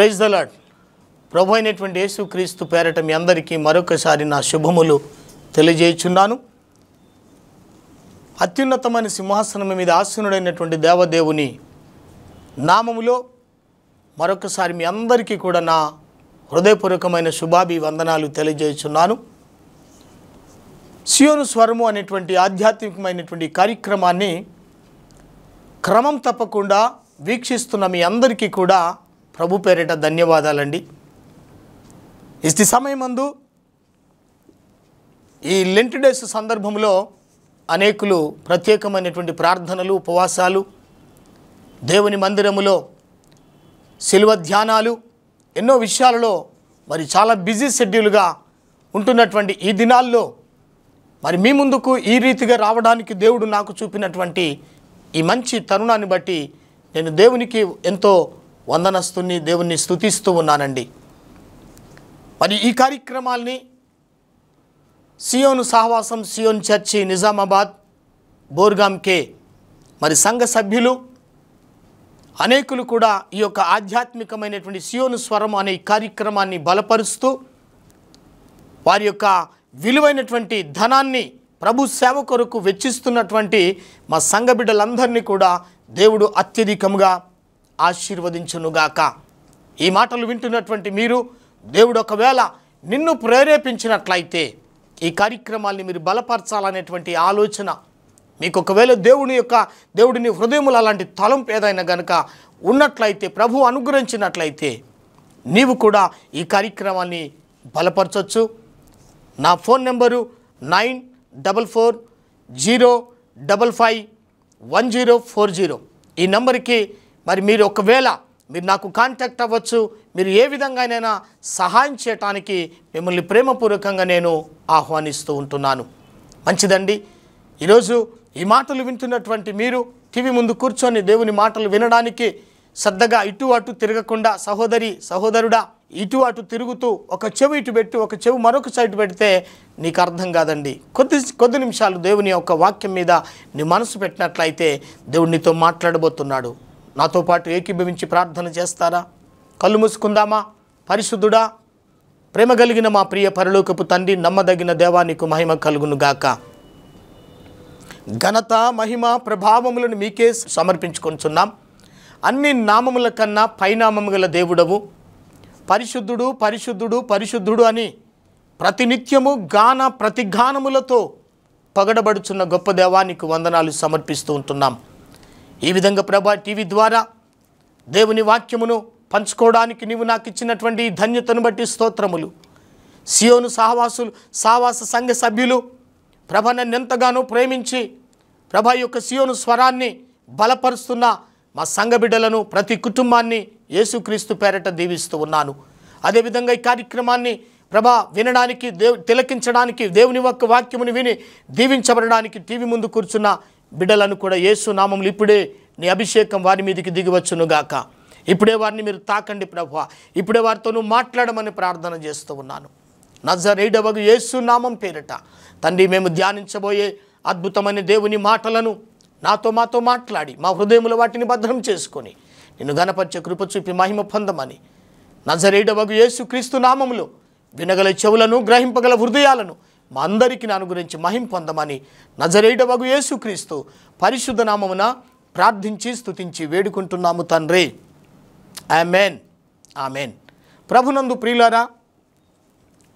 praise the lord ప్రభు అయినటువంటి యేసుక్రీస్తు పేరట మీ అందరికీ మరొకసారి నా శుభములు తెలియజేయుచున్నాను అత్యున్నతమైన సింహాసనం మీద ఆసీనుడైనటువంటి దేవదేవుని నామములో మరొకసారి మీ అందరికీ కూడా నా హృదయపూర్వకమైన శుభాభి వందనాలు తెలియజేయుచున్నాను సియోను స్వరము అనేటువంటి ఆధ్యాత్మికమైనటువంటి కార్యక్రమాన్ని క్రమం తప్పకుండా వీక్షిస్తున్న మీ అందరికీ కూడా ప్రభు పేరిట ధన్యవాదాలండి ఇస్తి సమయమందు ఈ లెంట్ డేస్ సందర్భంలో అనేకులు ప్రత్యేకమైనటువంటి ప్రార్థనలు ఉపవాసాలు దేవుని మందిరములో శిల్వ ధ్యానాలు ఎన్నో విషయాలలో మరి చాలా బిజీ షెడ్యూల్గా ఉంటున్నటువంటి ఈ దినాల్లో మరి మీ ముందుకు ఈ రీతిగా రావడానికి దేవుడు నాకు చూపినటువంటి ఈ మంచి తరుణాన్ని బట్టి నేను దేవునికి ఎంతో వందనస్తుని దేవుణ్ణి స్థుతిస్తూ ఉన్నానండి మరి ఈ కార్యక్రమాల్ని సియోను సహవాసం సియోన్ చర్చి నిజామాబాద్ బోర్గాం కే మరి సంఘ సభ్యులు అనేకులు కూడా ఈ యొక్క ఆధ్యాత్మికమైనటువంటి సియోను స్వరం అనే కార్యక్రమాన్ని బలపరుస్తూ వారి యొక్క విలువైనటువంటి ధనాన్ని ప్రభు సేవ కొరకు వెచ్చిస్తున్నటువంటి మా సంఘ బిడ్డలందరినీ కూడా దేవుడు అత్యధికంగా ఆశీర్వదించునుగాక ఈ మాటలు వింటున్నటువంటి మీరు దేవుడు ఒకవేళ నిన్ను ప్రేరేపించినట్లయితే ఈ కార్యక్రమాల్ని మీరు బలపరచాలనేటువంటి ఆలోచన మీకు ఒకవేళ దేవుని యొక్క దేవుడిని హృదయములు అలాంటి తలంపు ఏదైనా గనక ఉన్నట్లయితే ప్రభు అనుగ్రహించినట్లయితే నీవు కూడా ఈ కార్యక్రమాన్ని బలపరచవచ్చు నా phone number nine double four zero double five one zero four zero ఈ నెంబర్కి మరి మీరు ఒకవేళ మీరు నాకు కాంటాక్ట్ అవ్వచ్చు మీరు ఏ విధంగానైనా సహాయం చేయటానికి మిమ్మల్ని ప్రేమపూర్వకంగా నేను ఆహ్వానిస్తూ ఉంటున్నాను మంచిదండి ఈరోజు ఈ మాటలు వింటున్నటువంటి మీరు టీవీ ముందు కూర్చొని దేవుని మాటలు వినడానికి శ్రద్ధగా ఇటు అటు తిరగకుండా సహోదరి సహోదరుడా ఇటు అటు తిరుగుతూ ఒక చెవు ఇటు పెట్టి ఒక చెవు మరొక సైడ్ పెడితే నీకు అర్థం కాదండి కొద్ది కొద్ది నిమిషాలు దేవుని యొక్క వాక్యం మీద నీ మనసు పెట్టినట్లయితే దేవుడినితో మాట్లాడబోతున్నాడు నాతో పాటు ఏకీభవించి ప్రార్థన చేస్తారా కళ్ళు మూసుకుందామా పరిశుద్ధుడా ప్రేమ కలిగిన మా ప్రియ పరలోకపు తండ్రి నమ్మదగిన దేవానికి మహిమ కలుగునుగాక ఘనత మహిమ ప్రభావములను మీకే సమర్పించుకుంటున్నాం అన్ని నామముల కన్నా పైనామము గల దేవుడవు పరిశుద్ధుడు పరిశుద్ధుడు పరిశుద్ధుడు అని ప్రతినిత్యము గాన ప్రతిఘానములతో పగడబడుచున్న గొప్ప దేవానికి వందనాలు సమర్పిస్తూ ఉంటున్నాం ఈ విధంగా ప్రభా టీవీ ద్వారా దేవుని వాక్యమును పంచుకోవడానికి నీవు నాకు ఇచ్చినటువంటి ధన్యతను బట్టి స్తోత్రములు సియోను సహవాసులు సహవాస సంఘ సభ్యులు ప్రభ నన్ను ఎంతగానో ప్రేమించి ప్రభ యొక్క సియోను స్వరాన్ని బలపరుస్తున్న మా సంఘ బిడ్డలను ప్రతి కుటుంబాన్ని యేసుక్రీస్తు పేరట దీవిస్తూ ఉన్నాను అదేవిధంగా ఈ కార్యక్రమాన్ని ప్రభా వినడానికి దేవు తిలకించడానికి దేవుని యొక్క వాక్యమును విని దీవించబడడానికి టీవీ ముందు కూర్చున్న బిడలను కూడా యేసు నామములు ఇప్పుడే నీ అభిషేకం వారి మీదకి దిగివచ్చునుగాక ఇప్పుడే వారిని మీరు తాకండి ప్రభు ఇప్పుడే వారితోనూ మాట్లాడమని ప్రార్థన చేస్తూ ఉన్నాను నజరేడవగు యేసు నామం పేరిట తండ్రి మేము ధ్యానించబోయే అద్భుతమైన దేవుని మాటలను నాతో మాతో మాట్లాడి మా హృదయముల వాటిని భద్రం చేసుకొని నిన్ను గణపరిచే కృప చూపి మహిమ పొందమని నజరేడవగు యేసు క్రీస్తు నామములు వినగల చెవులను గ్రహింపగల హృదయాలను మా అందరికీ గురించి మహిం పొందమని నజరేయుడవగు యేసుక్రీస్తు పరిశుద్ధ నామమున ప్రార్థించి స్థుతించి వేడుకుంటున్నాము తండ్రి ఆమెన్ ఆమెన్ ప్రభునందు ప్రియులారా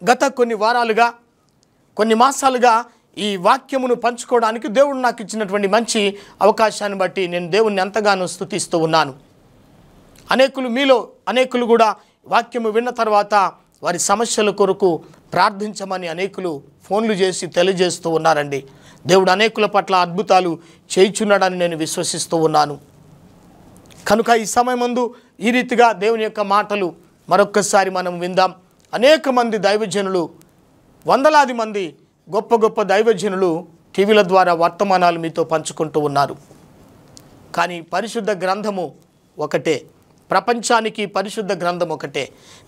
గత కొన్ని వారాలుగా కొన్ని మాసాలుగా ఈ వాక్యమును పంచుకోవడానికి దేవుడు నాకు ఇచ్చినటువంటి మంచి అవకాశాన్ని బట్టి నేను దేవుణ్ణి ఎంతగానో స్థుతిస్తూ ఉన్నాను అనేకులు మీలో అనేకులు కూడా వాక్యము విన్న తర్వాత వారి సమస్యల కొరకు ప్రార్థించమని అనేకులు ఫోన్లు చేసి తెలియజేస్తూ ఉన్నారండి దేవుడు అనేకుల పట్ల అద్భుతాలు చేయిచున్నాడని నేను విశ్వసిస్తూ ఉన్నాను కనుక ఈ సమయం ముందు ఈ రీతిగా దేవుని యొక్క మాటలు మరొక్కసారి మనం విందాం అనేక మంది దైవజనులు వందలాది మంది గొప్ప గొప్ప దైవజనులు టీవీల ద్వారా వర్తమానాలు మీతో పంచుకుంటూ ఉన్నారు కానీ పరిశుద్ధ గ్రంథము ఒకటే ప్రపంచానికి పరిశుద్ధ గ్రంథం ఒకటే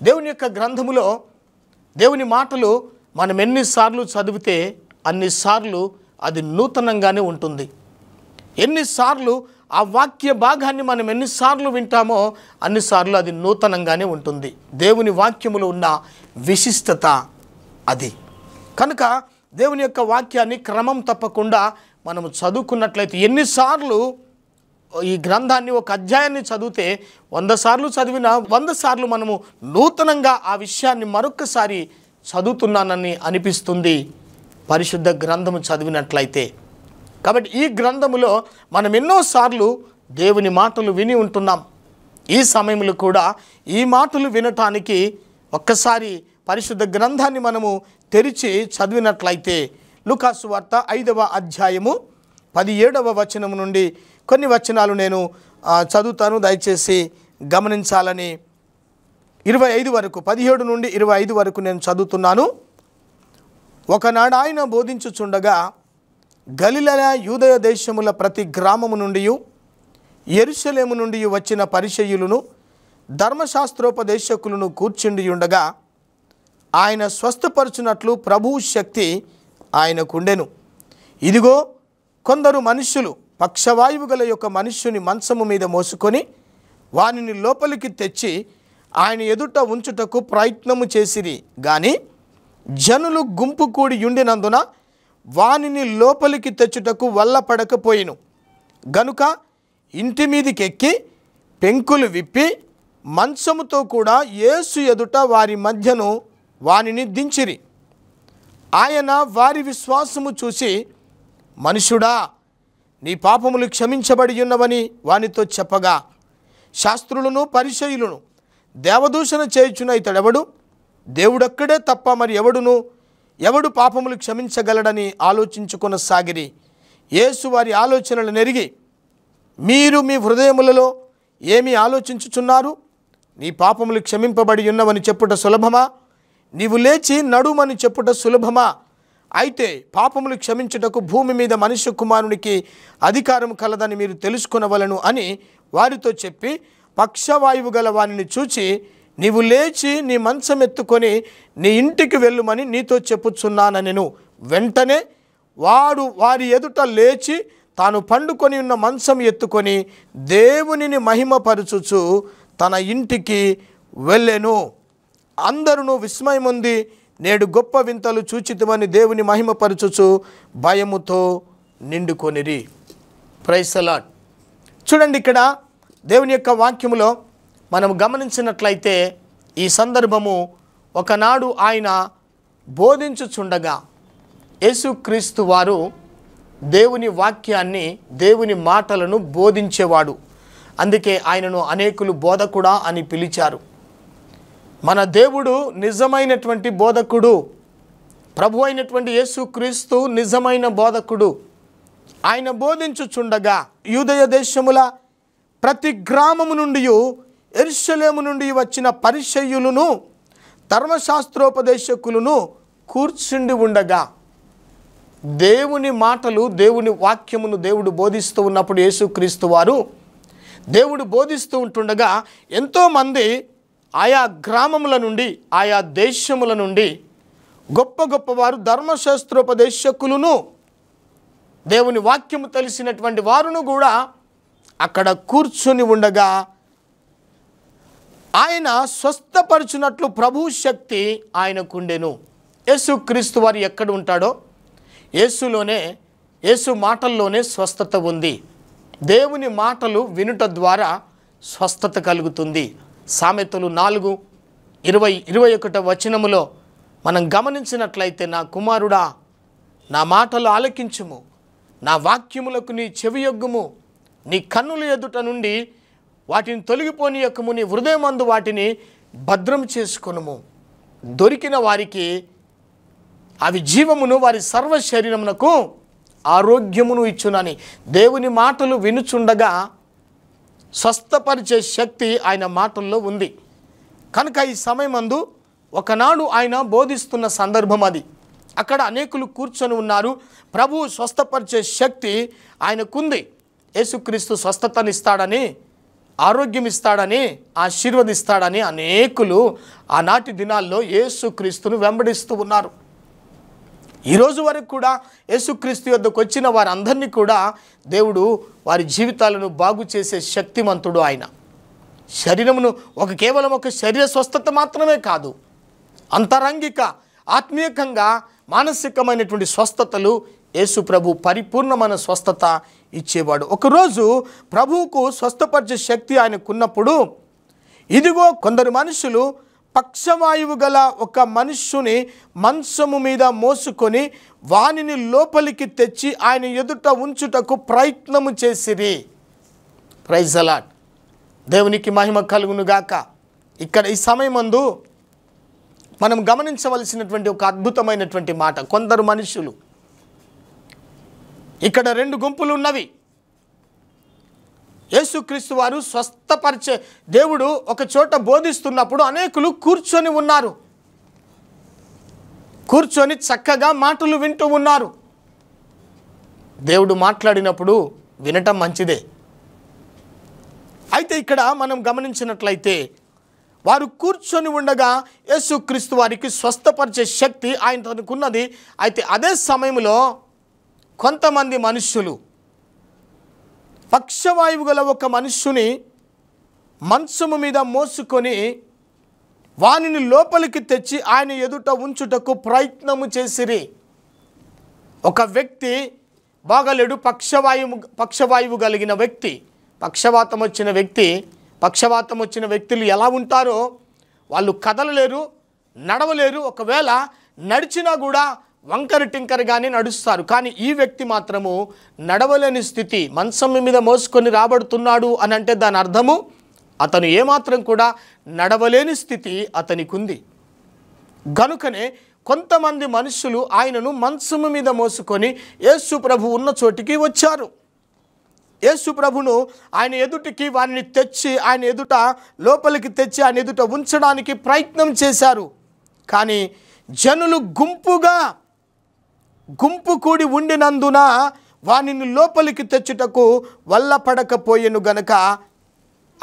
దేవుని యొక్క గ్రంథములో దేవుని మాటలు మనం ఎన్నిసార్లు చదివితే అన్నిసార్లు అది నూతనంగానే ఉంటుంది ఎన్నిసార్లు ఆ వాక్య భాగాన్ని మనం ఎన్నిసార్లు వింటామో అన్నిసార్లు అది నూతనంగానే ఉంటుంది దేవుని వాక్యములో ఉన్న విశిష్టత అది కనుక దేవుని యొక్క వాక్యాన్ని క్రమం తప్పకుండా మనము చదువుకున్నట్లయితే ఎన్నిసార్లు ఈ గ్రంథాన్ని ఒక అధ్యాయాన్ని చదివితే వంద సార్లు చదివిన వంద సార్లు మనము నూతనంగా ఆ విషయాన్ని మరొకసారి చదువుతున్నానని అనిపిస్తుంది పరిశుద్ధ గ్రంథము చదివినట్లయితే కాబట్టి ఈ గ్రంథములో మనం ఎన్నోసార్లు దేవుని మాటలు విని ఉంటున్నాం ఈ సమయంలో కూడా ఈ మాటలు వినటానికి ఒక్కసారి పరిశుద్ధ గ్రంథాన్ని మనము తెరిచి చదివినట్లయితే లుకాసు వార్త ఐదవ అధ్యాయము పదిహేడవ వచనము నుండి కొన్ని వచనాలు నేను చదువుతాను దయచేసి గమనించాలని ఇరవై ఐదు వరకు పదిహేడు నుండి ఇరవై ఐదు వరకు నేను చదువుతున్నాను ఒకనాడు ఆయన బోధించుచుండగా గలిలల యూదయ దేశముల ప్రతి గ్రామము నుండి ఎరుసలేము నుండి వచ్చిన పరిచయులను ధర్మశాస్త్రోపదేశకులను కూర్చుండియుండగా ఆయన స్వస్థపరచునట్లు ప్రభువు శక్తి ఆయనకుండెను ఇదిగో కొందరు మనుష్యులు పక్షవాయువు గల యొక్క మనుష్యుని మంచము మీద మోసుకొని వానిని లోపలికి తెచ్చి ఆయన ఎదుట ఉంచుటకు ప్రయత్నము చేసిరి కానీ జనులు గుంపు కూడి ఉండినందున వానిని లోపలికి తెచ్చుటకు వల్లపడకపోయిను గనుక ఇంటి ఎక్కి పెంకులు విప్పి మంచముతో కూడా యేసు ఎదుట వారి మధ్యను వానిని దించిరి ఆయన వారి విశ్వాసము చూసి మనుషుడా నీ పాపములు క్షమించబడి ఉన్నవని వానితో చెప్పగా శాస్త్రులను పరిచయులను దేవదూషణ చేయుచున్న ఎవడు దేవుడక్కడే తప్ప మరి ఎవడును ఎవడు పాపములు క్షమించగలడని ఆలోచించుకున్న సాగిరి యేసు వారి ఆలోచనలు నెరిగి మీరు మీ హృదయములలో ఏమి ఆలోచించుచున్నారు నీ పాపములు క్షమింపబడి ఉన్నవని చెప్పుట సులభమా నీవు లేచి నడుమని చెప్పుట సులభమా అయితే పాపములు క్షమించుటకు భూమి మీద మనుష్య కుమారునికి అధికారం కలదని మీరు తెలుసుకునవలను అని వారితో చెప్పి పక్షవాయువు గల వాని చూచి నీవు లేచి నీ మంచం ఎత్తుకొని నీ ఇంటికి వెళ్ళుమని నీతో చెప్పుచున్నానని నేను వెంటనే వాడు వారి ఎదుట లేచి తాను పండుకొని ఉన్న మంచం ఎత్తుకొని దేవునిని మహిమపరుచుచు తన ఇంటికి వెళ్ళెను అందరూ ఉంది నేడు గొప్ప వింతలు చూచితమని దేవుని మహిమపరచుచు భయముతో నిండుకొనిరి ప్రైసలాట్ చూడండి ఇక్కడ దేవుని యొక్క వాక్యములో మనం గమనించినట్లయితే ఈ సందర్భము ఒకనాడు ఆయన బోధించుచుండగా యేసుక్రీస్తు వారు దేవుని వాక్యాన్ని దేవుని మాటలను బోధించేవాడు అందుకే ఆయనను అనేకులు బోధకుడా అని పిలిచారు మన దేవుడు నిజమైనటువంటి బోధకుడు ప్రభు అయినటువంటి యేసుక్రీస్తు నిజమైన బోధకుడు ఆయన బోధించుచుండగా యూదయ దేశముల ప్రతి గ్రామము నుండి ఎరుసలేము నుండి వచ్చిన పరిచయులను ధర్మశాస్త్రోపదేశకులను కూర్చుండి ఉండగా దేవుని మాటలు దేవుని వాక్యమును దేవుడు బోధిస్తూ ఉన్నప్పుడు యేసుక్రీస్తు వారు దేవుడు బోధిస్తూ ఉంటుండగా ఎంతోమంది ఆయా గ్రామముల నుండి ఆయా దేశముల నుండి గొప్ప గొప్పవారు ధర్మశాస్త్రోపదేశకులను దేవుని వాక్యము తెలిసినటువంటి వారును కూడా అక్కడ కూర్చుని ఉండగా ఆయన స్వస్థపరచినట్లు ప్రభు శక్తి ఆయనకుండెను యేసు క్రీస్తు వారు ఎక్కడ ఉంటాడో యేసులోనే యేసు మాటల్లోనే స్వస్థత ఉంది దేవుని మాటలు వినుట ద్వారా స్వస్థత కలుగుతుంది సామెతలు నాలుగు ఇరవై ఇరవై ఒకట వచనములో మనం గమనించినట్లయితే నా కుమారుడా నా మాటలు ఆలకించుము నా వాక్యములకు నీ చెవియొగ్గుము నీ కన్నుల ఎదుట నుండి వాటిని తొలగిపోని యొక్కము నీ హృదయమందు వాటిని భద్రం చేసుకునుము దొరికిన వారికి అవి జీవమును వారి సర్వ శరీరమునకు ఆరోగ్యమును ఇచ్చునని దేవుని మాటలు వినుచుండగా స్వస్థపరిచే శక్తి ఆయన మాటల్లో ఉంది కనుక ఈ సమయమందు ఒకనాడు ఆయన బోధిస్తున్న సందర్భం అది అక్కడ అనేకులు కూర్చొని ఉన్నారు ప్రభు స్వస్థపరిచే శక్తి ఆయనకుంది యేసుక్రీస్తు స్వస్థతనిస్తాడని ఆరోగ్యం ఇస్తాడని ఆశీర్వదిస్తాడని అనేకులు ఆనాటి దినాల్లో యేసుక్రీస్తును వెంబడిస్తూ ఉన్నారు ఈరోజు వరకు కూడా యేసుక్రీస్తు యొద్దకు వచ్చిన వారందరినీ కూడా దేవుడు వారి జీవితాలను బాగు చేసే శక్తిమంతుడు ఆయన శరీరమును ఒక కేవలం ఒక శరీర స్వస్థత మాత్రమే కాదు అంతరంగిక ఆత్మీయకంగా మానసికమైనటువంటి స్వస్థతలు యేసు ప్రభు పరిపూర్ణమైన స్వస్థత ఇచ్చేవాడు ఒకరోజు ప్రభువుకు స్వస్థపరిచే శక్తి ఆయనకున్నప్పుడు ఇదిగో కొందరు మనుషులు పక్షవాయువు గల ఒక మనుష్యుని మంచము మీద మోసుకొని వానిని లోపలికి తెచ్చి ఆయన ఎదుట ఉంచుటకు ప్రయత్నము చేసిరి ప్రైజ్ అలాట్ దేవునికి మహిమ కలుగునుగాక ఇక్కడ ఈ సమయమందు మనం గమనించవలసినటువంటి ఒక అద్భుతమైనటువంటి మాట కొందరు మనుషులు ఇక్కడ రెండు గుంపులు ఉన్నవి యేసుక్రీస్తు వారు స్వస్థపరిచే దేవుడు ఒక చోట బోధిస్తున్నప్పుడు అనేకులు కూర్చొని ఉన్నారు కూర్చొని చక్కగా మాటలు వింటూ ఉన్నారు దేవుడు మాట్లాడినప్పుడు వినటం మంచిదే అయితే ఇక్కడ మనం గమనించినట్లయితే వారు కూర్చొని ఉండగా యేసుక్రీస్తు వారికి స్వస్థపరిచే శక్తి ఆయన తనకున్నది అయితే అదే సమయంలో కొంతమంది మనుష్యులు పక్షవాయువు గల ఒక మనుష్యుని మంచము మీద మోసుకొని వానిని లోపలికి తెచ్చి ఆయన ఎదుట ఉంచుటకు ప్రయత్నము చేసిరి ఒక వ్యక్తి బాగలేడు పక్షవాయువు పక్షవాయువు కలిగిన వ్యక్తి పక్షవాతం వచ్చిన వ్యక్తి పక్షవాతం వచ్చిన వ్యక్తులు ఎలా ఉంటారో వాళ్ళు కదలలేరు నడవలేరు ఒకవేళ నడిచినా కూడా వంకర టింకరగానే నడుస్తారు కానీ ఈ వ్యక్తి మాత్రము నడవలేని స్థితి మంచం మీద మోసుకొని రాబడుతున్నాడు అని అంటే దాని అర్థము అతను ఏమాత్రం కూడా నడవలేని స్థితి అతనికుంది గనుకనే కొంతమంది మనుషులు ఆయనను మంచము మీద మోసుకొని యేసు ప్రభు ఉన్న చోటికి వచ్చారు యేసు ప్రభును ఆయన ఎదుటికి వారిని తెచ్చి ఆయన ఎదుట లోపలికి తెచ్చి ఆయన ఎదుట ఉంచడానికి ప్రయత్నం చేశారు కానీ జనులు గుంపుగా గుంపు కూడి ఉండినందున వానిని లోపలికి తెచ్చుటకు వల్ల పడకపోయేను గనక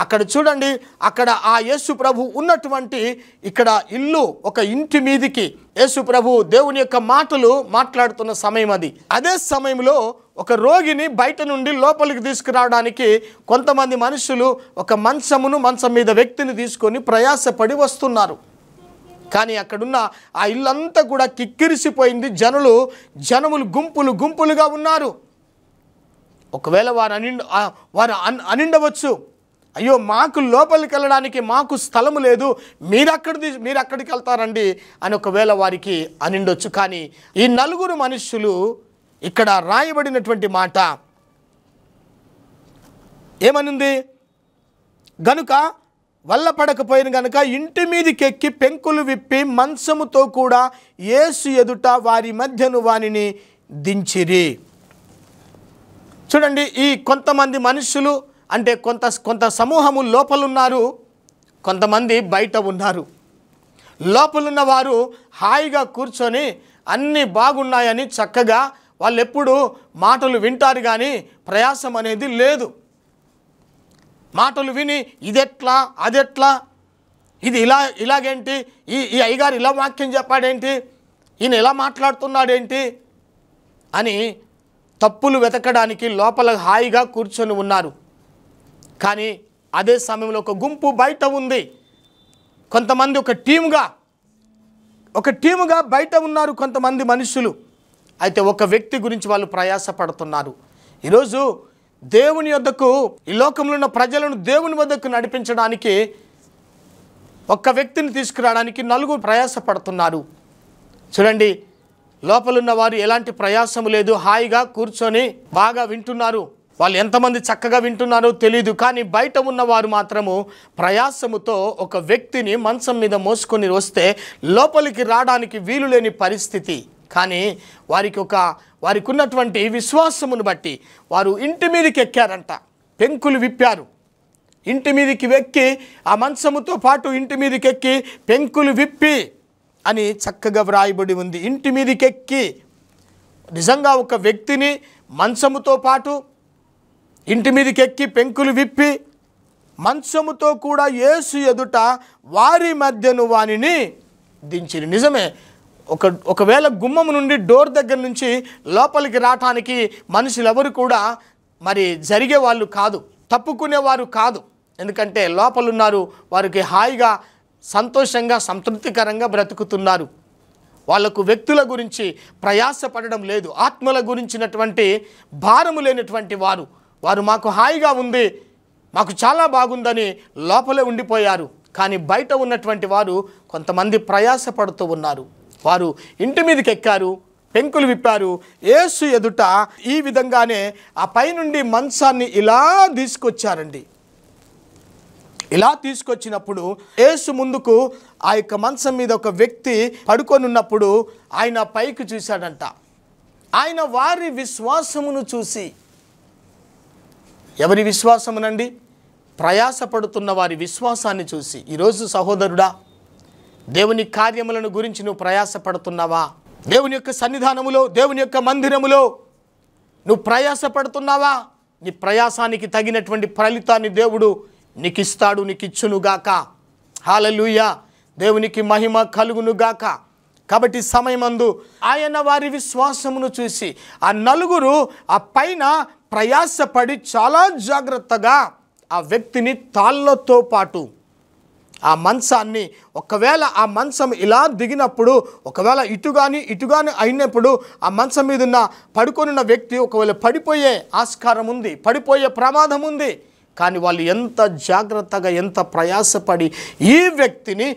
అక్కడ చూడండి అక్కడ ఆ యేసు ప్రభు ఉన్నటువంటి ఇక్కడ ఇల్లు ఒక ఇంటి మీదికి యేసు ప్రభు దేవుని యొక్క మాటలు మాట్లాడుతున్న సమయం అది అదే సమయంలో ఒక రోగిని బయట నుండి లోపలికి తీసుకురావడానికి కొంతమంది మనుషులు ఒక మంచమును మంచం మీద వ్యక్తిని తీసుకొని ప్రయాసపడి వస్తున్నారు కానీ అక్కడున్న ఆ ఇల్లంతా కూడా కిక్కిరిసిపోయింది జనులు జనములు గుంపులు గుంపులుగా ఉన్నారు ఒకవేళ వారు అని వారు అనిండవచ్చు అయ్యో మాకు లోపలికి వెళ్ళడానికి మాకు స్థలము లేదు మీరు అక్కడి మీరు అక్కడికి వెళ్తారండి అని ఒకవేళ వారికి అనిండొచ్చు కానీ ఈ నలుగురు మనుష్యులు ఇక్కడ రాయబడినటువంటి మాట ఏమనుంది గనుక వల్లపడకపోయిన కనుక ఇంటి ఎక్కి పెంకులు విప్పి మంచముతో కూడా ఏసు ఎదుట వారి మధ్యను వానిని దించిరి చూడండి ఈ కొంతమంది మనుషులు అంటే కొంత కొంత సమూహము లోపలున్నారు కొంతమంది బయట ఉన్నారు లోపలున్న వారు హాయిగా కూర్చొని అన్నీ బాగున్నాయని చక్కగా వాళ్ళు ఎప్పుడు మాటలు వింటారు కానీ ప్రయాసం అనేది లేదు మాటలు విని ఇదెట్లా అదెట్లా ఇది ఇలా ఇలాగేంటి ఈ ఈ అయ్యగారు ఇలా వాక్యం చెప్పాడేంటి ఈయన ఇలా మాట్లాడుతున్నాడేంటి అని తప్పులు వెతకడానికి లోపల హాయిగా కూర్చొని ఉన్నారు కానీ అదే సమయంలో ఒక గుంపు బయట ఉంది కొంతమంది ఒక టీముగా ఒక టీముగా బయట ఉన్నారు కొంతమంది మనుషులు అయితే ఒక వ్యక్తి గురించి వాళ్ళు ప్రయాసపడుతున్నారు ఈరోజు దేవుని వద్దకు ఈ లోకంలో ఉన్న ప్రజలను దేవుని వద్దకు నడిపించడానికి ఒక్క వ్యక్తిని తీసుకురావడానికి నలుగురు ప్రయాసపడుతున్నారు చూడండి లోపలున్న వారు ఎలాంటి ప్రయాసము లేదు హాయిగా కూర్చొని బాగా వింటున్నారు వాళ్ళు ఎంతమంది చక్కగా వింటున్నారో తెలియదు కానీ బయట ఉన్నవారు మాత్రము ప్రయాసముతో ఒక వ్యక్తిని మంచం మీద మోసుకొని వస్తే లోపలికి రావడానికి వీలు లేని పరిస్థితి కానీ వారికి ఒక వారికి ఉన్నటువంటి విశ్వాసమును బట్టి వారు ఇంటి మీదకి ఎక్కారంట పెంకులు విప్పారు ఇంటి మీదకి వెక్కి ఆ మంచముతో పాటు ఇంటి మీదకి ఎక్కి పెంకులు విప్పి అని చక్కగా వ్రాయబడి ఉంది ఇంటి మీదకి ఎక్కి నిజంగా ఒక వ్యక్తిని మంచముతో పాటు ఇంటి మీదకి ఎక్కి పెంకులు విప్పి మంచముతో కూడా ఏసు ఎదుట వారి మధ్యను వానిని దించిరి నిజమే ఒక ఒకవేళ గుమ్మం నుండి డోర్ దగ్గర నుంచి లోపలికి రావటానికి మనుషులెవరు కూడా మరి జరిగే వాళ్ళు కాదు తప్పుకునేవారు కాదు ఎందుకంటే లోపలున్నారు వారికి హాయిగా సంతోషంగా సంతృప్తికరంగా బ్రతుకుతున్నారు వాళ్లకు వ్యక్తుల గురించి ప్రయాసపడడం లేదు ఆత్మల గురించినటువంటి భారము లేనటువంటి వారు వారు మాకు హాయిగా ఉంది మాకు చాలా బాగుందని లోపలే ఉండిపోయారు కానీ బయట ఉన్నటువంటి వారు కొంతమంది ప్రయాసపడుతూ ఉన్నారు వారు ఇంటి మీదకి ఎక్కారు పెంకులు విప్పారు ఏసు ఎదుట ఈ విధంగానే ఆ పైనుండి మంచాన్ని ఇలా తీసుకొచ్చారండి ఇలా తీసుకొచ్చినప్పుడు ఏసు ముందుకు ఆ యొక్క మంచం మీద ఒక వ్యక్తి పడుకొని ఉన్నప్పుడు ఆయన పైకి చూశాడంట ఆయన వారి విశ్వాసమును చూసి ఎవరి విశ్వాసమునండి ప్రయాసపడుతున్న వారి విశ్వాసాన్ని చూసి ఈరోజు సహోదరుడా దేవుని కార్యములను గురించి నువ్వు ప్రయాసపడుతున్నావా దేవుని యొక్క సన్నిధానములో దేవుని యొక్క మందిరములో నువ్వు ప్రయాసపడుతున్నావా నీ ప్రయాసానికి తగినటువంటి ఫలితాన్ని దేవుడు నీకు ఇస్తాడు నీకు ఇచ్చునుగాక హాలలుయ దేవునికి మహిమ కలుగునుగాక కాబట్టి సమయమందు ఆయన వారి విశ్వాసమును చూసి ఆ నలుగురు ఆ పైన ప్రయాసపడి చాలా జాగ్రత్తగా ఆ వ్యక్తిని తాళ్ళతో పాటు ఆ మంచాన్ని ఒకవేళ ఆ మంచం ఇలా దిగినప్పుడు ఒకవేళ ఇటు కానీ ఇటు కానీ అయినప్పుడు ఆ మంచం మీద ఉన్న పడుకొనున్న వ్యక్తి ఒకవేళ పడిపోయే ఆస్కారం ఉంది పడిపోయే ప్రమాదం ఉంది కానీ వాళ్ళు ఎంత జాగ్రత్తగా ఎంత ప్రయాసపడి ఈ వ్యక్తిని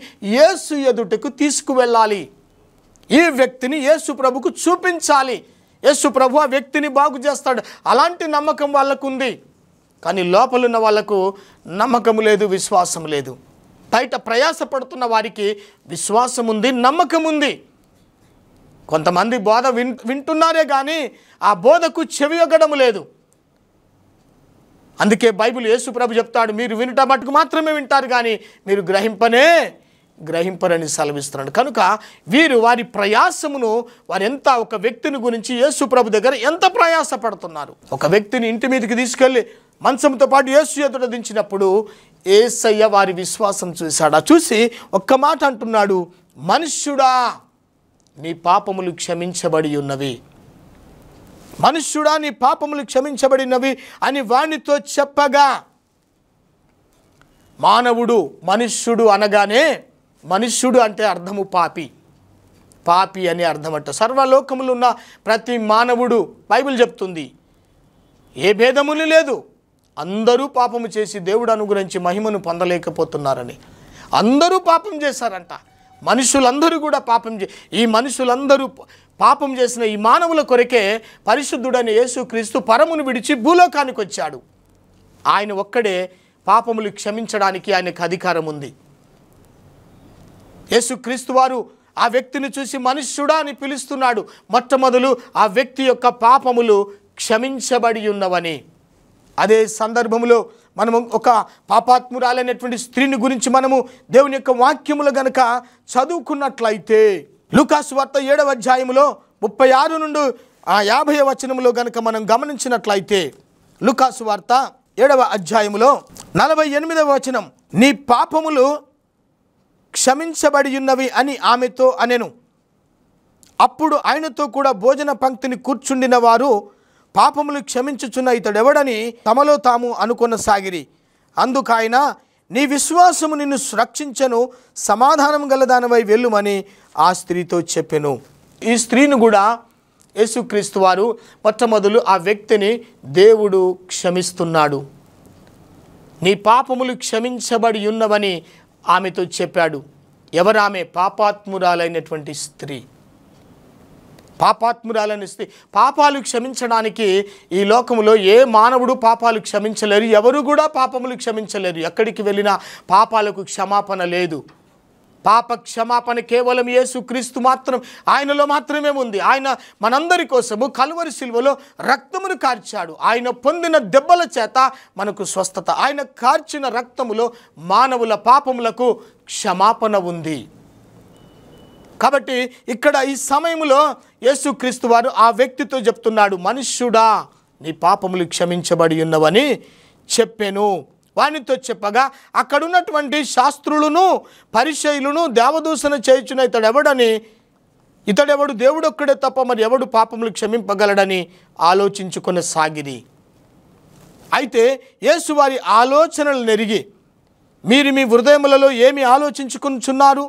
ఏసు ఎదుటకు తీసుకువెళ్ళాలి ఈ వ్యక్తిని యేసు ప్రభుకు చూపించాలి యేసు ప్రభు ఆ వ్యక్తిని బాగు చేస్తాడు అలాంటి నమ్మకం వాళ్ళకు ఉంది కానీ లోపలున్న వాళ్ళకు నమ్మకం లేదు విశ్వాసం లేదు బయట ప్రయాసపడుతున్న వారికి విశ్వాసం ఉంది నమ్మకం ఉంది కొంతమంది బోధ విన్ వింటున్నారే కానీ ఆ బోధకు చెవియొగ్గడం లేదు అందుకే బైబిల్ ప్రభు చెప్తాడు మీరు వినుట మటుకు మాత్రమే వింటారు కానీ మీరు గ్రహింపనే గ్రహింపరని సెలవిస్తున్నాడు కనుక వీరు వారి ప్రయాసమును వారు ఎంత ఒక వ్యక్తిని గురించి ప్రభు దగ్గర ఎంత ప్రయాసపడుతున్నారు ఒక వ్యక్తిని ఇంటి మీదకి తీసుకెళ్ళి మంచంతో పాటు యేసు ఎదుట దించినప్పుడు ఏసయ్య వారి విశ్వాసం చూశాడా చూసి ఒక్క మాట అంటున్నాడు మనుష్యుడా నీ పాపములు క్షమించబడి ఉన్నవి మనుష్యుడా నీ పాపములు క్షమించబడినవి అని వాణితో చెప్పగా మానవుడు మనుష్యుడు అనగానే మనుష్యుడు అంటే అర్థము పాపి పాపి అని అర్థమట సర్వలోకములు ఉన్న ప్రతి మానవుడు బైబిల్ చెప్తుంది ఏ భేదములు లేదు అందరూ పాపము చేసి దేవుడు అనుగురించి మహిమను పొందలేకపోతున్నారని అందరూ పాపం చేశారంట మనుషులందరూ కూడా పాపం చే ఈ మనుషులందరూ పాపం చేసిన ఈ మానవుల కొరకే పరిశుద్ధుడని యేసుక్రీస్తు పరమును విడిచి భూలోకానికి వచ్చాడు ఆయన ఒక్కడే పాపములు క్షమించడానికి ఆయనకు అధికారం ఉంది యేసుక్రీస్తు వారు ఆ వ్యక్తిని చూసి మనుష్యుడా అని పిలుస్తున్నాడు మొట్టమొదలు ఆ వ్యక్తి యొక్క పాపములు క్షమించబడి ఉన్నవని అదే సందర్భంలో మనము ఒక పాపాత్మురాలైనటువంటి స్త్రీని గురించి మనము దేవుని యొక్క వాక్యములు గనక చదువుకున్నట్లయితే లుకాసు వార్త ఏడవ అధ్యాయంలో ముప్పై ఆరు నుండి ఆ యాభై వచనంలో గనక మనం గమనించినట్లయితే లుకాసు వార్త ఏడవ అధ్యాయంలో నలభై ఎనిమిదవ వచనం నీ పాపములు క్షమించబడి ఉన్నవి అని ఆమెతో అనెను అప్పుడు ఆయనతో కూడా భోజన పంక్తిని కూర్చుండిన వారు పాపములు క్షమించుచున్న ఇతడెవడని తమలో తాము అనుకొనసాగిరి అందుకాయన నీ విశ్వాసము నిన్ను రక్షించను సమాధానం గలదానివై వెళ్ళుమని ఆ స్త్రీతో చెప్పెను ఈ స్త్రీని కూడా యేసుక్రీస్తు వారు మొట్టమొదలు ఆ వ్యక్తిని దేవుడు క్షమిస్తున్నాడు నీ పాపములు క్షమించబడి ఉన్నవని ఆమెతో చెప్పాడు ఎవరామె పాపాత్మురాలైనటువంటి స్త్రీ పాపాత్మురాలని పాపాలు క్షమించడానికి ఈ లోకంలో ఏ మానవుడు పాపాలు క్షమించలేరు ఎవరు కూడా పాపములు క్షమించలేరు ఎక్కడికి వెళ్ళినా పాపాలకు క్షమాపణ లేదు పాప క్షమాపణ కేవలం క్రీస్తు మాత్రం ఆయనలో మాత్రమే ఉంది ఆయన మనందరి కోసము కలువరి శిల్వలో రక్తమును కార్చాడు ఆయన పొందిన దెబ్బల చేత మనకు స్వస్థత ఆయన కార్చిన రక్తములో మానవుల పాపములకు క్షమాపణ ఉంది కాబట్టి ఇక్కడ ఈ సమయంలో యేసుక్రీస్తు వారు ఆ వ్యక్తితో చెప్తున్నాడు మనుష్యుడా నీ పాపములు క్షమించబడి ఉన్నవని చెప్పాను వానితో చెప్పగా అక్కడున్నటువంటి శాస్త్రులను పరిచయులను దేవదూషణ చేయించిన ఇతడు ఎవడని ఇతడెవడు దేవుడొక్కడే తప్ప మరి ఎవడు పాపములు క్షమింపగలడని ఆలోచించుకున్న సాగిరి అయితే యేసువారి ఆలోచనలు నెరిగి మీరు మీ హృదయములలో ఏమి ఆలోచించుకుంటున్నారు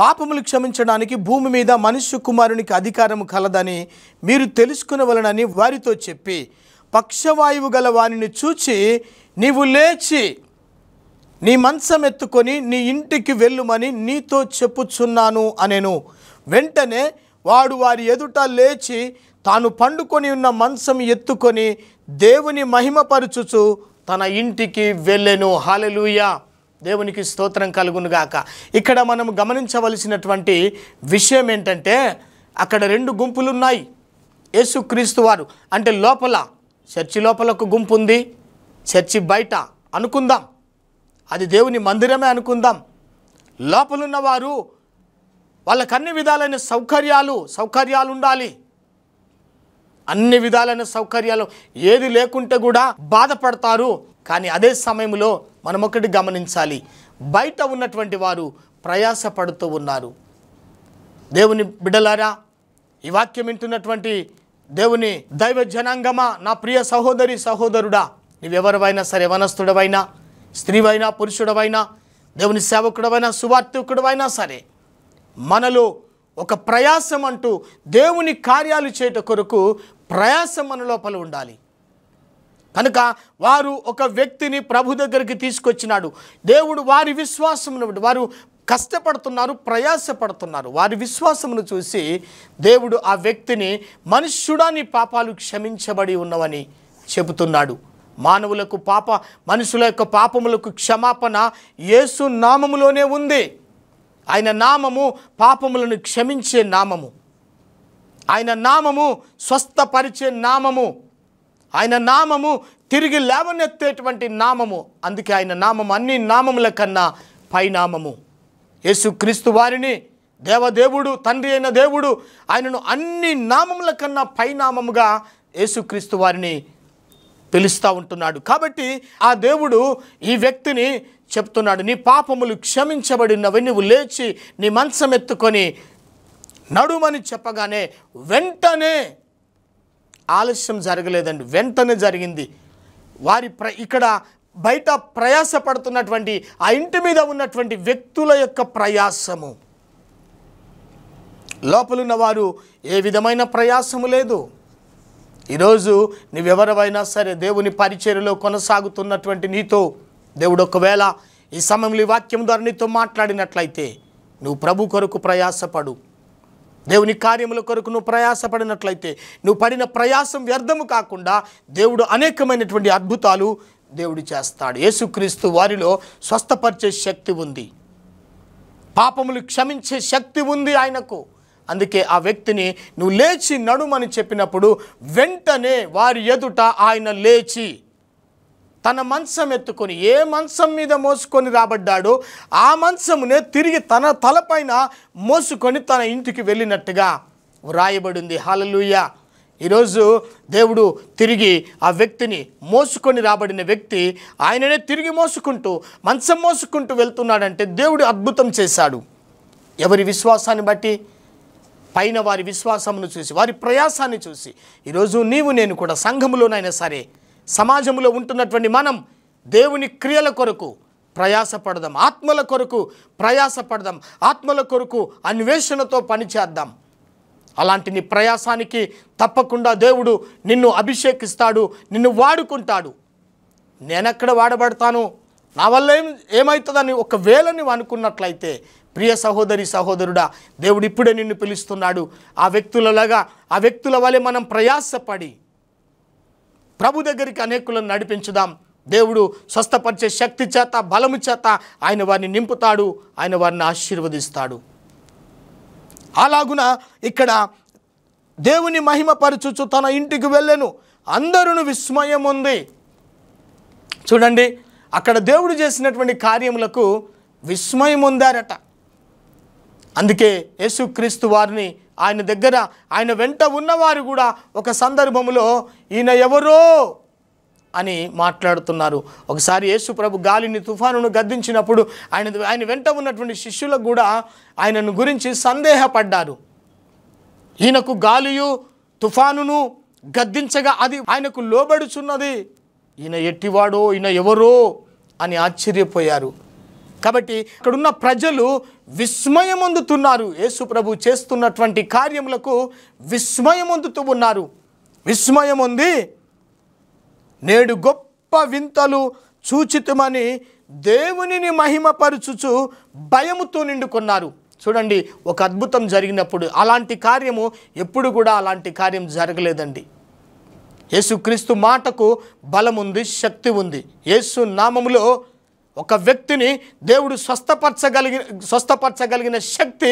పాపములు క్షమించడానికి భూమి మీద మనుష్య కుమారునికి అధికారం కలదని మీరు తెలుసుకునవలనని వారితో చెప్పి పక్షవాయువు గల వారిని చూచి నీవు లేచి నీ మంచం ఎత్తుకొని నీ ఇంటికి వెళ్ళుమని నీతో చెప్పుచున్నాను అనేను వెంటనే వాడు వారి ఎదుట లేచి తాను పండుకొని ఉన్న మంచం ఎత్తుకొని దేవుని మహిమపరుచుచు తన ఇంటికి వెళ్ళెను హాలెలుయా దేవునికి స్తోత్రం కలుగునుగాక ఇక్కడ మనం గమనించవలసినటువంటి విషయం ఏంటంటే అక్కడ రెండు గుంపులు ఉన్నాయి యేసుక్రీస్తు వారు అంటే లోపల చర్చి లోపల ఒక గుంపు ఉంది చర్చి బయట అనుకుందాం అది దేవుని మందిరమే అనుకుందాం లోపలున్నవారు వారు వాళ్ళకు అన్ని విధాలైన సౌకర్యాలు సౌకర్యాలు ఉండాలి అన్ని విధాలైన సౌకర్యాలు ఏది లేకుంటే కూడా బాధపడతారు కానీ అదే సమయంలో మనం ఒకటి గమనించాలి బయట ఉన్నటువంటి వారు ప్రయాసపడుతూ ఉన్నారు దేవుని బిడలారా ఈ వాక్యం వింటున్నటువంటి దేవుని దైవ జనాంగమా నా ప్రియ సహోదరి సహోదరుడా నీవెవరివైనా సరే వనస్థుడవైనా స్త్రీవైనా పురుషుడవైనా దేవుని సేవకుడవైనా సువార్థకుడవైనా సరే మనలో ఒక ప్రయాసం అంటూ దేవుని కార్యాలు చేయట కొరకు ప్రయాసం మన లోపల ఉండాలి కనుక వారు ఒక వ్యక్తిని ప్రభు దగ్గరికి తీసుకొచ్చినాడు దేవుడు వారి విశ్వాసమును వారు కష్టపడుతున్నారు ప్రయాసపడుతున్నారు వారి విశ్వాసమును చూసి దేవుడు ఆ వ్యక్తిని మనుష్యుడాని పాపాలు క్షమించబడి ఉన్నవని చెబుతున్నాడు మానవులకు పాప మనుషుల యొక్క పాపములకు క్షమాపణ యేసు నామములోనే ఉంది ఆయన నామము పాపములను క్షమించే నామము ఆయన నామము స్వస్థపరిచే నామము ఆయన నామము తిరిగి లేవనెత్తేటువంటి నామము అందుకే ఆయన నామం అన్ని నామముల కన్నా పైనామము యేసుక్రీస్తు వారిని దేవదేవుడు తండ్రి అయిన దేవుడు ఆయనను అన్ని నామముల కన్నా పైనామముగా యేసుక్రీస్తు వారిని పిలుస్తూ ఉంటున్నాడు కాబట్టి ఆ దేవుడు ఈ వ్యక్తిని చెప్తున్నాడు నీ పాపములు క్షమించబడినవి నువ్వు లేచి నీ మంచం ఎత్తుకొని నడుమని చెప్పగానే వెంటనే ఆలస్యం జరగలేదండి వెంటనే జరిగింది వారి ప్ర ఇక్కడ బయట ప్రయాస పడుతున్నటువంటి ఆ ఇంటి మీద ఉన్నటువంటి వ్యక్తుల యొక్క ప్రయాసము లోపలున్న వారు ఏ విధమైన ప్రయాసము లేదు ఈరోజు నువ్వెవరైనా సరే దేవుని పరిచర్యలో కొనసాగుతున్నటువంటి నీతో దేవుడు ఒకవేళ ఈ సమయంలో వాక్యం ద్వారా నీతో మాట్లాడినట్లయితే నువ్వు ప్రభు కొరకు ప్రయాసపడు దేవుని కార్యముల కొరకు నువ్వు ప్రయాసపడినట్లయితే నువ్వు పడిన ప్రయాసం వ్యర్థము కాకుండా దేవుడు అనేకమైనటువంటి అద్భుతాలు దేవుడు చేస్తాడు యేసుక్రీస్తు వారిలో స్వస్థపరిచే శక్తి ఉంది పాపములు క్షమించే శక్తి ఉంది ఆయనకు అందుకే ఆ వ్యక్తిని నువ్వు లేచి నడుమని చెప్పినప్పుడు వెంటనే వారి ఎదుట ఆయన లేచి తన మంచం ఎత్తుకొని ఏ మంచం మీద మోసుకొని రాబడ్డాడో ఆ మంచమునే తిరిగి తన తలపైన మోసుకొని తన ఇంటికి వెళ్ళినట్టుగా వ్రాయబడింది హాలలుయ ఈరోజు దేవుడు తిరిగి ఆ వ్యక్తిని మోసుకొని రాబడిన వ్యక్తి ఆయననే తిరిగి మోసుకుంటూ మంచం మోసుకుంటూ వెళ్తున్నాడంటే దేవుడు అద్భుతం చేశాడు ఎవరి విశ్వాసాన్ని బట్టి పైన వారి విశ్వాసమును చూసి వారి ప్రయాసాన్ని చూసి ఈరోజు నీవు నేను కూడా సంఘములోనైనా సరే సమాజంలో ఉంటున్నటువంటి మనం దేవుని క్రియల కొరకు ప్రయాసపడదాం ఆత్మల కొరకు ప్రయాసపడదాం ఆత్మల కొరకు అన్వేషణతో పనిచేద్దాం అలాంటి నీ ప్రయాసానికి తప్పకుండా దేవుడు నిన్ను అభిషేకిస్తాడు నిన్ను వాడుకుంటాడు నేనెక్కడ వాడబడతాను నా వల్ల ఏం ఏమవుతుందని ఒకవేళ నువ్వు అనుకున్నట్లయితే ప్రియ సహోదరి సహోదరుడా దేవుడు ఇప్పుడే నిన్ను పిలుస్తున్నాడు ఆ వ్యక్తులలాగా ఆ వ్యక్తుల వలె మనం ప్రయాసపడి ప్రభు దగ్గరికి అనేకులను నడిపించుదాం దేవుడు స్వస్థపరిచే శక్తి చేత బలము చేత ఆయన వారిని నింపుతాడు ఆయన వారిని ఆశీర్వదిస్తాడు అలాగున ఇక్కడ దేవుని మహిమపరచుచు తన ఇంటికి వెళ్ళెను అందరూ విస్మయం ఉంది చూడండి అక్కడ దేవుడు చేసినటువంటి కార్యములకు విస్మయం ఉందారట అందుకే యేసుక్రీస్తు వారిని ఆయన దగ్గర ఆయన వెంట ఉన్నవారు కూడా ఒక సందర్భంలో ఈయన ఎవరో అని మాట్లాడుతున్నారు ఒకసారి యేసుప్రభు గాలిని తుఫానును గద్దించినప్పుడు ఆయన ఆయన వెంట ఉన్నటువంటి శిష్యులకు కూడా ఆయనను గురించి సందేహపడ్డారు ఈయనకు గాలియు తుఫానును గద్దించగా అది ఆయనకు లోబడుచున్నది ఈయన ఎట్టివాడో ఈయన ఎవరో అని ఆశ్చర్యపోయారు కాబట్టి ఇక్కడున్న ప్రజలు విస్మయమొందుతున్నారు యేసుప్రభు చేస్తున్నటువంటి కార్యములకు విస్మయమొందుతూ ఉన్నారు విస్మయముంది నేడు గొప్ప వింతలు చూచితమని దేవునిని మహిమపరుచుచు భయముతో నిండుకున్నారు చూడండి ఒక అద్భుతం జరిగినప్పుడు అలాంటి కార్యము ఎప్పుడు కూడా అలాంటి కార్యం జరగలేదండి యేసుక్రీస్తు మాటకు బలముంది శక్తి ఉంది యేసు నామములో ఒక వ్యక్తిని దేవుడు స్వస్థపరచగలిగిన స్వస్థపరచగలిగిన శక్తి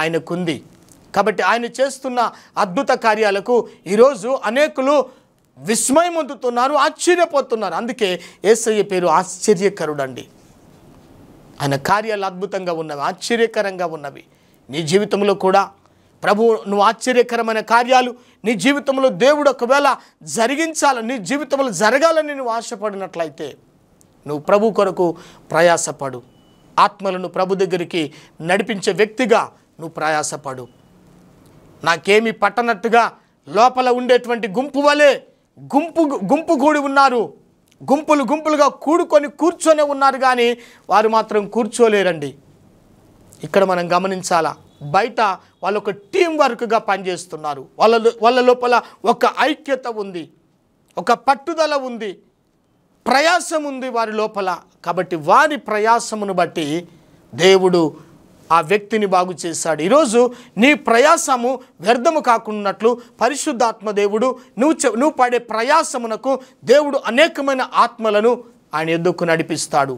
ఆయనకుంది కాబట్టి ఆయన చేస్తున్న అద్భుత కార్యాలకు ఈరోజు అనేకులు విస్మయం అందుతున్నారు ఆశ్చర్యపోతున్నారు అందుకే ఏసయ్య పేరు ఆశ్చర్యకరుడండి ఆయన కార్యాలు అద్భుతంగా ఉన్నవి ఆశ్చర్యకరంగా ఉన్నవి నీ జీవితంలో కూడా ప్రభు నువ్వు ఆశ్చర్యకరమైన కార్యాలు నీ జీవితంలో దేవుడు ఒకవేళ జరిగించాలని నీ జీవితంలో జరగాలని నువ్వు ఆశపడినట్లయితే నువ్వు ప్రభు కొరకు ప్రయాసపడు ఆత్మలను ప్రభు దగ్గరికి నడిపించే వ్యక్తిగా నువ్వు ప్రయాసపడు నాకేమి పట్టనట్టుగా లోపల ఉండేటువంటి గుంపు వలె గుంపు గుంపు కూడి ఉన్నారు గుంపులు గుంపులుగా కూడుకొని కూర్చొనే ఉన్నారు కానీ వారు మాత్రం కూర్చోలేరండి ఇక్కడ మనం గమనించాలా బయట వాళ్ళు ఒక టీం వర్క్గా పనిచేస్తున్నారు వాళ్ళ వాళ్ళ లోపల ఒక ఐక్యత ఉంది ఒక పట్టుదల ఉంది ప్రయాసం ఉంది వారి లోపల కాబట్టి వారి ప్రయాసమును బట్టి దేవుడు ఆ వ్యక్తిని బాగు చేశాడు ఈరోజు నీ ప్రయాసము వ్యర్థము కాకున్నట్లు పరిశుద్ధాత్మ దేవుడు నువ్వు నువ్వు పడే ప్రయాసమునకు దేవుడు అనేకమైన ఆత్మలను ఆయన ఎందుకు నడిపిస్తాడు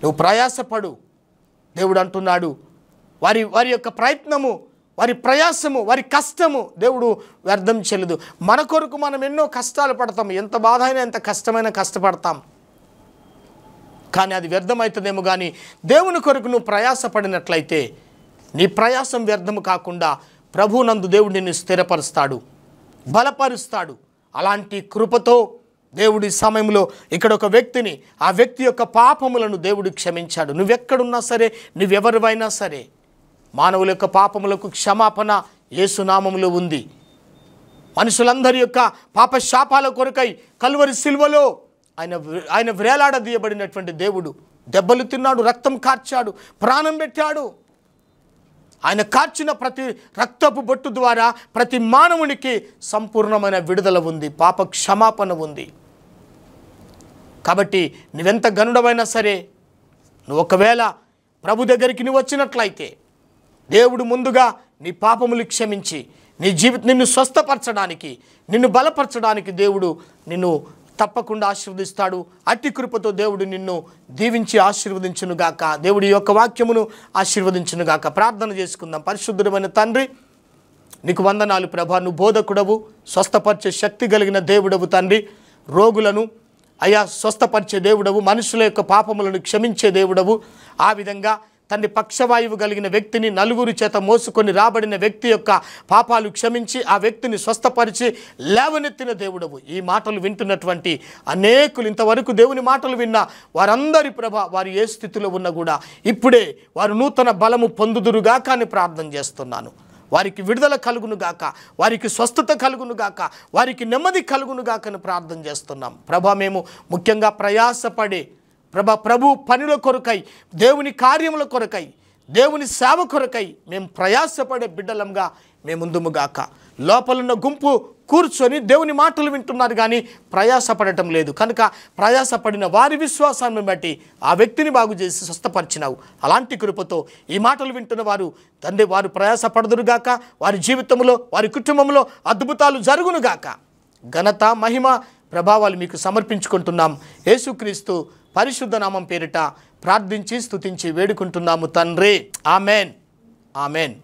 నువ్వు ప్రయాసపడు దేవుడు అంటున్నాడు వారి వారి యొక్క ప్రయత్నము వారి ప్రయాసము వారి కష్టము దేవుడు వ్యర్థం చెల్లదు మన కొరకు మనం ఎన్నో కష్టాలు పడతాం ఎంత బాధ అయినా ఎంత కష్టమైనా కష్టపడతాం కానీ అది వ్యర్థమవుతుందేమో కానీ దేవుని కొరకు నువ్వు ప్రయాసపడినట్లయితే నీ ప్రయాసం వ్యర్థము కాకుండా ప్రభునందు దేవుడు నిన్ను స్థిరపరుస్తాడు బలపరుస్తాడు అలాంటి కృపతో దేవుడి సమయంలో ఇక్కడ ఒక వ్యక్తిని ఆ వ్యక్తి యొక్క పాపములను దేవుడు క్షమించాడు నువ్వెక్కడున్నా సరే నువ్వెవరివైనా సరే మానవుల యొక్క పాపములకు క్షమాపణ ఏసునామంలో ఉంది మనుషులందరి యొక్క పాప శాపాల కొరకై కలువరి సిల్వలో ఆయన ఆయన వేలాడదీయబడినటువంటి దేవుడు దెబ్బలు తిన్నాడు రక్తం కార్చాడు ప్రాణం పెట్టాడు ఆయన కార్చిన ప్రతి రక్తపు బొట్టు ద్వారా ప్రతి మానవునికి సంపూర్ణమైన విడుదల ఉంది పాప క్షమాపణ ఉంది కాబట్టి నువ్వెంత గనుడమైనా సరే నువ్వు ఒకవేళ ప్రభు దగ్గరికి నువ్వు వచ్చినట్లయితే దేవుడు ముందుగా నీ పాపములు క్షమించి నీ జీవిత నిన్ను స్వస్థపరచడానికి నిన్ను బలపరచడానికి దేవుడు నిన్ను తప్పకుండా ఆశీర్వదిస్తాడు అతి కృపతో దేవుడు నిన్ను దీవించి ఆశీర్వదించునుగాక దేవుడి యొక్క వాక్యమును ఆశీర్వదించునుగాక ప్రార్థన చేసుకుందాం పరిశుద్ధమైన తండ్రి నీకు వందనాలు ప్రభా నువ్వు బోధకుడవు స్వస్థపరిచే శక్తి కలిగిన దేవుడవు తండ్రి రోగులను అయా స్వస్థపరిచే దేవుడవు మనుషుల యొక్క పాపములను క్షమించే దేవుడవు ఆ విధంగా తండ్రి పక్షవాయువు కలిగిన వ్యక్తిని నలుగురి చేత మోసుకొని రాబడిన వ్యక్తి యొక్క పాపాలు క్షమించి ఆ వ్యక్తిని స్వస్థపరిచి లేవనెత్తిన దేవుడవు ఈ మాటలు వింటున్నటువంటి అనేకులు ఇంతవరకు దేవుని మాటలు విన్న వారందరి ప్రభ వారు ఏ స్థితిలో ఉన్నా కూడా ఇప్పుడే వారు నూతన బలము పొందుదురుగా కానీ ప్రార్థన చేస్తున్నాను వారికి విడుదల కలుగునుగాక వారికి స్వస్థత కలుగునుగాక వారికి నెమ్మది కలుగునుగాకని ప్రార్థన చేస్తున్నాం ప్రభా మేము ముఖ్యంగా ప్రయాసపడి ప్రభ ప్రభు పనుల కొరకై దేవుని కార్యముల కొరకై దేవుని సేవ కొరకై మేము ప్రయాసపడే బిడ్డలంగా మేముందుముగాక లోపలున్న గుంపు కూర్చొని దేవుని మాటలు వింటున్నారు కానీ ప్రయాసపడటం లేదు కనుక ప్రయాసపడిన వారి విశ్వాసాన్ని బట్టి ఆ వ్యక్తిని బాగు చేసి స్వస్థపరిచినావు అలాంటి కృపతో ఈ మాటలు వింటున్న వారు తండ్రి వారు ప్రయాసపడదురుగాక వారి జీవితంలో వారి కుటుంబంలో అద్భుతాలు జరుగునుగాక ఘనత మహిమ ప్రభావాలు మీకు సమర్పించుకుంటున్నాం యేసుక్రీస్తు పరిశుద్ధ నామం పేరిట ప్రార్థించి స్థుతించి వేడుకుంటున్నాము తండ్రి ఆమెన్ ఆమెన్